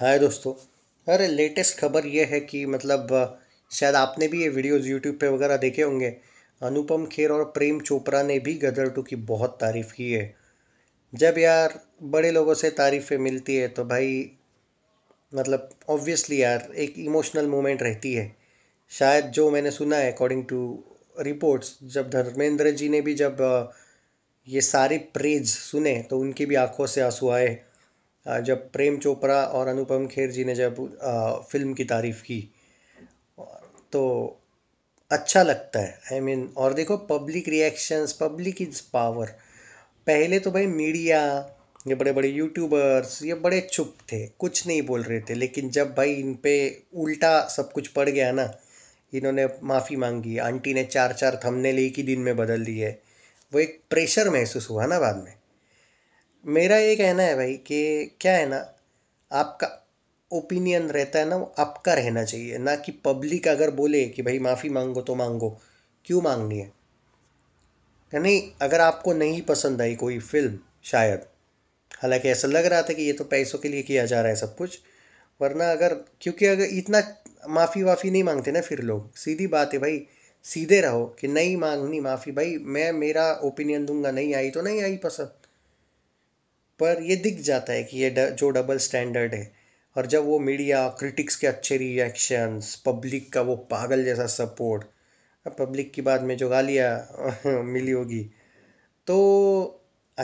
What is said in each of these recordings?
हाय दोस्तों अरे लेटेस्ट खबर ये है कि मतलब शायद आपने भी ये वीडियोस यूट्यूब पे वगैरह देखे होंगे अनुपम खेर और प्रेम चोपड़ा ने भी गदर टू की बहुत तारीफ़ की है जब यार बड़े लोगों से तारीफ़ें मिलती है तो भाई मतलब ऑब्वियसली यार एक इमोशनल मोमेंट रहती है शायद जो मैंने सुना है अकॉर्डिंग टू रिपोर्ट्स जब धर्मेंद्र जी ने भी जब ये सारे प्रेज सुने तो उनकी भी आंखों से आंसू आए जब प्रेम चोपड़ा और अनुपम खेर जी ने जब फिल्म की तारीफ़ की तो अच्छा लगता है आई I मीन mean, और देखो public reactions public is power पहले तो भाई मीडिया ये बड़े बड़े यूट्यूबर्स ये बड़े चुप थे कुछ नहीं बोल रहे थे लेकिन जब भाई इन पर उल्टा सब कुछ पड़ गया ना इन्होंने माफ़ी मांगी आंटी ने चार चार थमने ले ही दिन में बदल दी है वो एक प्रेशर महसूस हुआ ना बाद में मेरा ये कहना है भाई कि क्या है ना आपका ओपिनियन रहता है ना वो आपका रहना चाहिए ना कि पब्लिक अगर बोले कि भाई माफ़ी मांगो तो मांगो क्यों मांगनी है यानी अगर आपको नहीं पसंद आई कोई फिल्म शायद हालांकि ऐसा लग रहा था कि ये तो पैसों के लिए किया जा रहा है सब कुछ वरना अगर क्योंकि अगर इतना माफ़ी वाफ़ी नहीं मांगते ना फिर लोग सीधी बात है भाई सीधे रहो कि नहीं मांगनी माफ़ी भाई मैं मेरा ओपिनियन दूंगा नहीं आई तो नहीं आई पसंद पर ये दिख जाता है कि ये जो डबल स्टैंडर्ड है और जब वो मीडिया क्रिटिक्स के अच्छे रिएक्शंस पब्लिक का वो पागल जैसा सपोर्ट पब्लिक की बाद में जो गालियाँ मिली होगी तो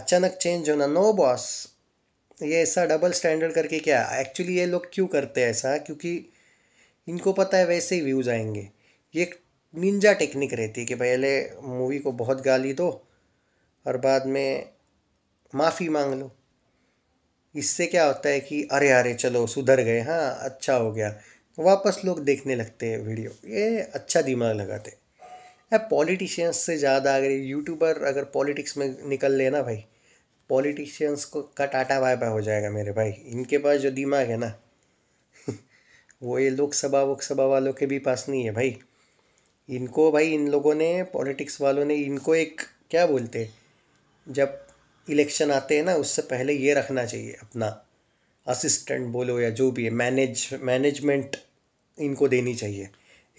अचानक चेंज होना नो बॉस ये ऐसा डबल स्टैंडर्ड करके क्या एक्चुअली ये लोग क्यों करते हैं ऐसा क्योंकि इनको पता है वैसे ही व्यूज़ आएंगे ये एक निंजा टेक्निक रहती है कि पहले मूवी को बहुत गाली दो और बाद में माफ़ी मांग लो इससे क्या होता है कि अरे अरे चलो सुधर गए हाँ अच्छा हो गया वापस लोग देखने लगते हैं वीडियो ये अच्छा दिमाग लगाते अब पॉलिटिशियंस से ज़्यादा अगर यूट्यूबर अगर पॉलिटिक्स में निकल लेना भाई पॉलिटिशियंस को का टाटा बाय बाय हो जाएगा मेरे भाई इनके पास जो दिमाग है ना वो ये लोकसभा वोकसभा वालों के भी पास नहीं है भाई इनको भाई इन लोगों ने पॉलिटिक्स वालों ने इनको एक क्या बोलते जब इलेक्शन आते हैं ना उससे पहले ये रखना चाहिए अपना असिस्टेंट बोलो या जो भी है मैनेज मैनेजमेंट इनको देनी चाहिए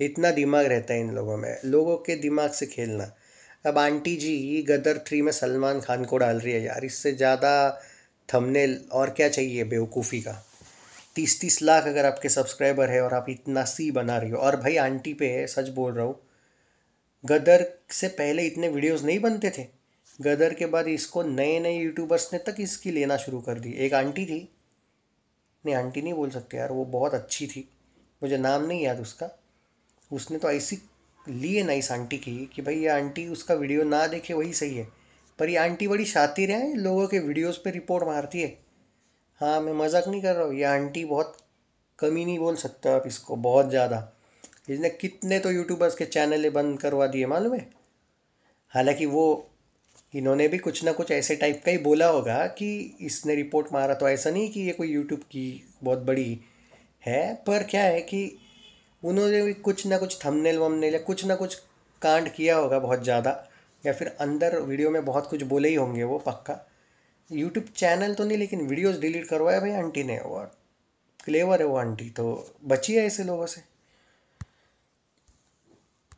इतना दिमाग रहता है इन लोगों में लोगों के दिमाग से खेलना अब आंटी जी ये गदर थ्री में सलमान खान को डाल रही है यार इससे ज़्यादा थंबनेल और क्या चाहिए बेवकूफ़ी का तीस तीस लाख अगर आपके सब्सक्राइबर है और आप इतना सी बना रही हो और भाई आंटी पे है सच बोल रहा हूँ गदर से पहले इतने वीडियोस नहीं बनते थे गदर के बाद इसको नए नए यूट्यूबर्स ने तक इसकी लेना शुरू कर दी एक आंटी थी नहीं आंटी नहीं बोल सकते यार वो बहुत अच्छी थी मुझे नाम नहीं याद उसका उसने तो ऐसी ली है ना इस आंटी की कि भाई ये आंटी उसका वीडियो ना देखे वही सही है पर ये आंटी बड़ी शातिर है लोगों के वीडियोस पे रिपोर्ट मारती है हाँ मैं मजाक नहीं कर रहा हूँ ये आंटी बहुत कमी नहीं बोल सकते आप इसको बहुत ज़्यादा इसने कितने तो यूट्यूबर्स के चैनल बंद करवा दिए मालूम है हालांकि वो इन्होंने भी कुछ ना कुछ ऐसे टाइप का ही बोला होगा कि इसने रिपोर्ट मारा तो ऐसा नहीं कि ये कोई यूट्यूब की बहुत बड़ी है पर क्या है कि उन्होंने भी कुछ ना कुछ थंबनेल वमनेल या कुछ ना कुछ कांड किया होगा बहुत ज़्यादा या फिर अंदर वीडियो में बहुत कुछ बोले ही होंगे वो पक्का यूट्यूब चैनल तो नहीं लेकिन वीडियोज़ डिलीट करवाया भाई आंटी ने और क्लेवर है वो आंटी तो बची है ऐसे लोगों से